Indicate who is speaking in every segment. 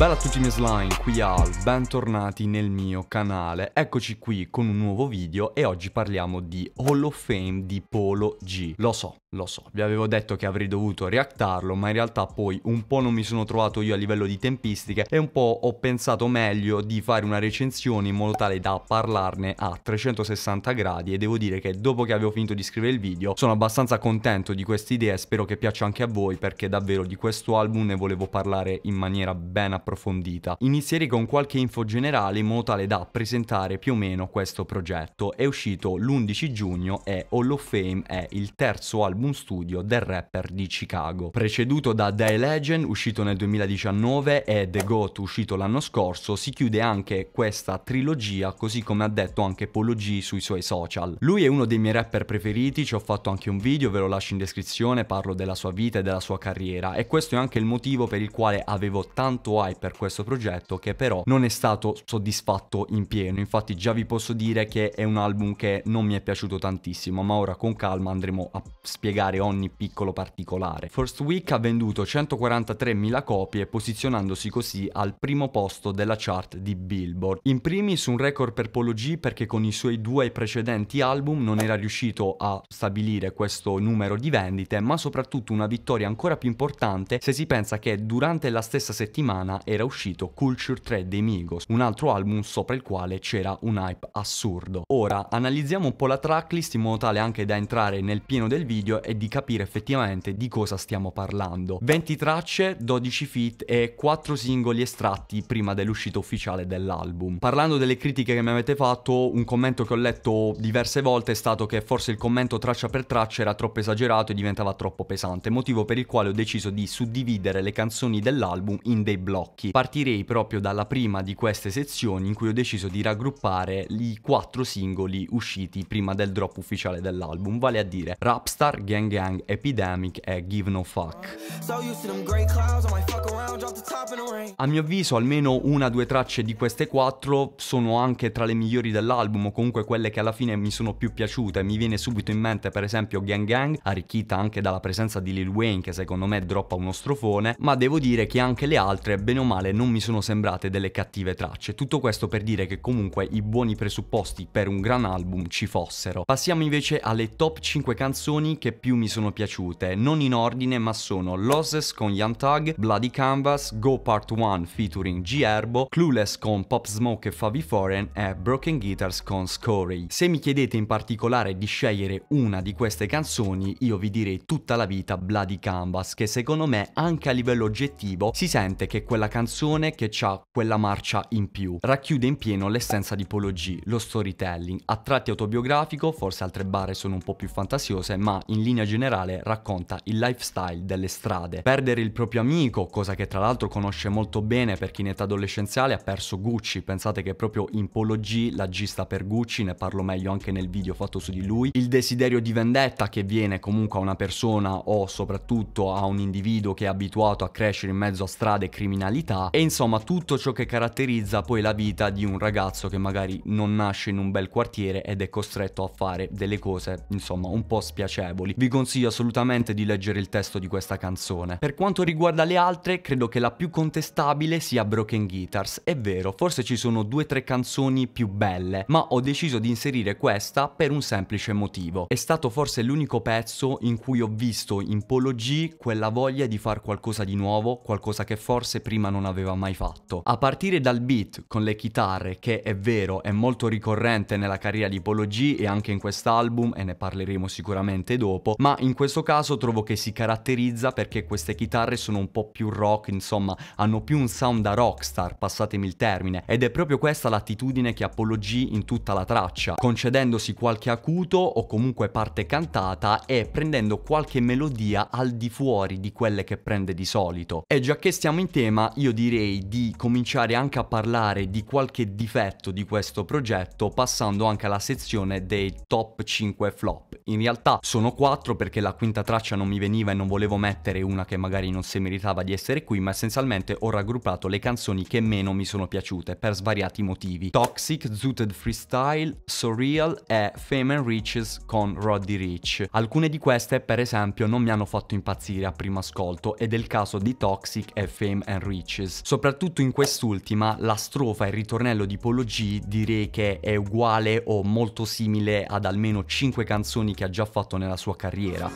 Speaker 1: Bella a tutti miei slime, qui Al, bentornati nel mio canale. Eccoci qui con un nuovo video e oggi parliamo di Hall of Fame di Polo G. Lo so, lo so, vi avevo detto che avrei dovuto reactarlo, ma in realtà poi un po' non mi sono trovato io a livello di tempistiche e un po' ho pensato meglio di fare una recensione in modo tale da parlarne a 360 gradi e devo dire che dopo che avevo finito di scrivere il video sono abbastanza contento di questa idea e spero che piaccia anche a voi perché davvero di questo album ne volevo parlare in maniera ben approfondita. Inizierei con qualche info generale in modo tale da presentare più o meno questo progetto. È uscito l'11 giugno e Hall of Fame è il terzo album album studio del rapper di Chicago, preceduto da The Legend uscito nel 2019 e The Goat uscito l'anno scorso, si chiude anche questa trilogia così come ha detto anche Polo G sui suoi social. Lui è uno dei miei rapper preferiti, ci ho fatto anche un video, ve lo lascio in descrizione, parlo della sua vita e della sua carriera e questo è anche il motivo per il quale avevo tanto hype per questo progetto che però non è stato soddisfatto in pieno, infatti già vi posso dire che è un album che non mi è piaciuto tantissimo, ma ora con calma andremo a spiegare spiegare ogni piccolo particolare. First Week ha venduto 143.000 copie, posizionandosi così al primo posto della chart di Billboard. In primis un record per Polo G perché con i suoi due precedenti album non era riuscito a stabilire questo numero di vendite, ma soprattutto una vittoria ancora più importante se si pensa che durante la stessa settimana era uscito Culture 3 dei Migos, un altro album sopra il quale c'era un hype assurdo. Ora analizziamo un po' la tracklist in modo tale anche da entrare nel pieno del video e di capire effettivamente di cosa stiamo parlando. 20 tracce, 12 feat e 4 singoli estratti prima dell'uscita ufficiale dell'album. Parlando delle critiche che mi avete fatto, un commento che ho letto diverse volte è stato che forse il commento traccia per traccia era troppo esagerato e diventava troppo pesante, motivo per il quale ho deciso di suddividere le canzoni dell'album in dei blocchi. Partirei proprio dalla prima di queste sezioni in cui ho deciso di raggruppare i 4 singoli usciti prima del drop ufficiale dell'album, vale a dire Rapstar, Gang Gang, Epidemic e Give No Fuck. A mio avviso almeno una o due tracce di queste quattro sono anche tra le migliori dell'album o comunque quelle che alla fine mi sono più piaciute. Mi viene subito in mente per esempio Gang Gang, arricchita anche dalla presenza di Lil Wayne che secondo me droppa uno strofone, ma devo dire che anche le altre bene o male non mi sono sembrate delle cattive tracce. Tutto questo per dire che comunque i buoni presupposti per un gran album ci fossero. Passiamo invece alle top 5 canzoni che più mi sono piaciute, non in ordine ma sono Loses con Young Tag, Bloody Canvas, Go Part 1 featuring G Erbo, Clueless con Pop Smoke e Favi Foreign e Broken Guitars con Scory. Se mi chiedete in particolare di scegliere una di queste canzoni, io vi direi tutta la vita Bloody Canvas, che secondo me anche a livello oggettivo si sente che è quella canzone che ha quella marcia in più. Racchiude in pieno l'essenza di Polo G, lo storytelling, a tratti autobiografico, forse altre barre sono un po' più fantasiose, ma in linea linea generale racconta il lifestyle delle strade. Perdere il proprio amico, cosa che tra l'altro conosce molto bene perché in età adolescenziale ha perso Gucci, pensate che proprio in Polo G la G sta per Gucci, ne parlo meglio anche nel video fatto su di lui. Il desiderio di vendetta che viene comunque a una persona o soprattutto a un individuo che è abituato a crescere in mezzo a strade e criminalità e insomma tutto ciò che caratterizza poi la vita di un ragazzo che magari non nasce in un bel quartiere ed è costretto a fare delle cose insomma un po' spiacevoli disponibili. Vi consiglio assolutamente di leggere il testo di questa canzone. Per quanto riguarda le altre, credo che la più contestabile sia Broken Guitars. È vero, forse ci sono due o tre canzoni più belle, ma ho deciso di inserire questa per un semplice motivo. È stato forse l'unico pezzo in cui ho visto in Polo G quella voglia di fare qualcosa di nuovo, qualcosa che forse prima non aveva mai fatto. A partire dal beat con le chitarre, che è vero è molto ricorrente nella carriera di Polo G e anche in quest'album, e ne parleremo sicuramente dopo, dopo, ma in questo caso trovo che si caratterizza perché queste chitarre sono un po' più rock, insomma, hanno più un sound da rockstar, passatemi il termine, ed è proprio questa l'attitudine che Apollo G in tutta la traccia, concedendosi qualche acuto o comunque parte cantata e prendendo qualche melodia al di fuori di quelle che prende di solito. E già che stiamo in tema, io direi di cominciare anche a parlare di qualche difetto di questo progetto, passando anche alla sezione dei top 5 flop in realtà sono quattro perché la quinta traccia non mi veniva e non volevo mettere una che magari non si meritava di essere qui, ma essenzialmente ho raggruppato le canzoni che meno mi sono piaciute per svariati motivi. Toxic, Zooted Freestyle, Surreal e Fame and Riches con Roddy Rich. Alcune di queste per esempio non mi hanno fatto impazzire a primo ascolto ed è il caso di Toxic e Fame and Riches. Soprattutto in quest'ultima la strofa e il ritornello di Polo G direi che è uguale o molto simile ad almeno 5 canzoni che ha già fatto nella sua carriera.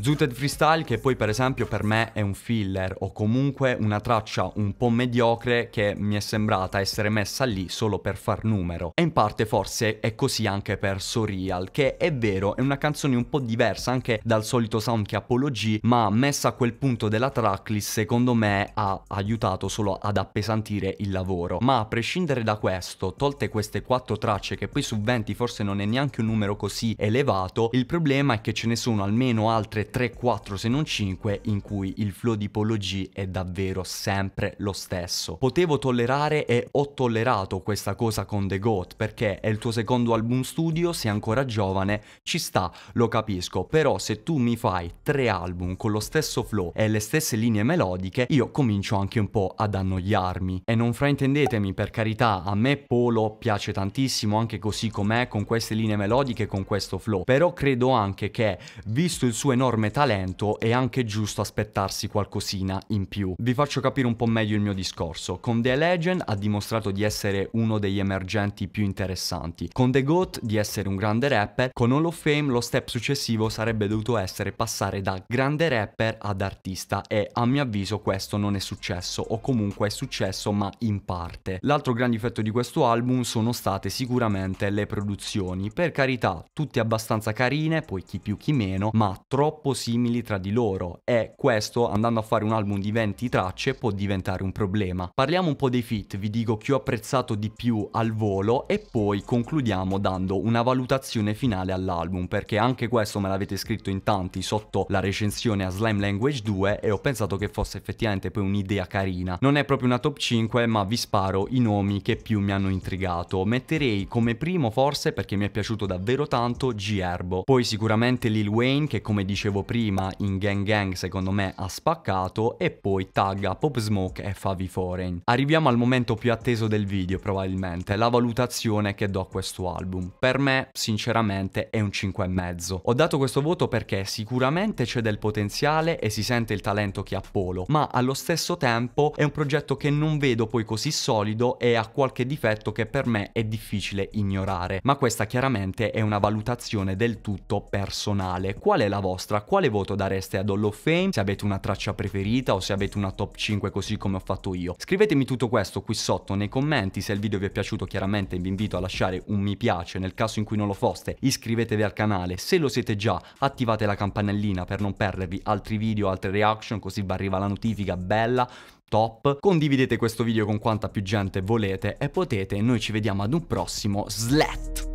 Speaker 1: Zooted Freestyle che poi per esempio per me è un filler o comunque una traccia un po' mediocre che mi è sembrata essere messa lì solo per far numero. E in parte forse è così anche per Surreal che è vero è una canzone un po' diversa anche dal solito sound che Apology ma messa a quel punto della tracklist secondo me ha aiutato solo ad appesantire il lavoro. Ma a prescindere da questo, tolte queste quattro tracce che poi su 20 forse non è neanche un numero così elevato, il problema è che ce ne sono almeno altre 3-4 se non 5 in cui il flow di Polo G è davvero sempre lo stesso. Potevo tollerare e ho tollerato questa cosa con The Goat perché è il tuo secondo album studio, sei ancora giovane, ci sta, lo capisco, però se tu mi fai tre album con lo stesso flow e le stesse linee melodiche, io comincio anche un po' ad annoiarmi. E non fraintendetemi per carità, a me Polo piace tantissimo anche così com'è con queste linee melodiche, con questo flow, però credo anche che, visto il suo enorme talento, è anche giusto aspettarsi qualcosina in più. Vi faccio capire un po' meglio il mio discorso. Con The Legend ha dimostrato di essere uno degli emergenti più interessanti, con The Goat di essere un grande rapper, con Hall of Fame lo step successivo sarebbe dovuto essere passare da grande rapper ad artista e a mio avviso questo non è successo o comunque è successo ma in parte. L'altro grande difetto di questo album sono state sicuramente le produzioni, per carità tutte abbastanza carine carine, poi chi più chi meno, ma troppo simili tra di loro e questo andando a fare un album di 20 tracce può diventare un problema. Parliamo un po' dei fit, vi dico chi ho apprezzato di più al volo e poi concludiamo dando una valutazione finale all'album perché anche questo me l'avete scritto in tanti sotto la recensione a Slime Language 2 e ho pensato che fosse effettivamente poi un'idea carina. Non è proprio una top 5 ma vi sparo i nomi che più mi hanno intrigato. Metterei come primo forse perché mi è piaciuto davvero tanto G-Herbo poi sicuramente Lil Wayne che come dicevo prima in Gang Gang secondo me ha spaccato e poi tagga Pop Smoke e Favi Foreign. Arriviamo al momento più atteso del video probabilmente, la valutazione che do a questo album. Per me sinceramente è un 5,5. Ho dato questo voto perché sicuramente c'è del potenziale e si sente il talento che ha Polo, ma allo stesso tempo è un progetto che non vedo poi così solido e ha qualche difetto che per me è difficile ignorare. Ma questa chiaramente è una valutazione del tutto tutto personale. Qual è la vostra? Quale voto dareste ad Hall of Fame? Se avete una traccia preferita o se avete una top 5 così come ho fatto io. Scrivetemi tutto questo qui sotto nei commenti, se il video vi è piaciuto chiaramente vi invito a lasciare un mi piace, nel caso in cui non lo foste iscrivetevi al canale, se lo siete già attivate la campanellina per non perdervi altri video, altre reaction così vi arriva la notifica bella top, condividete questo video con quanta più gente volete e potete noi ci vediamo ad un prossimo SLAT!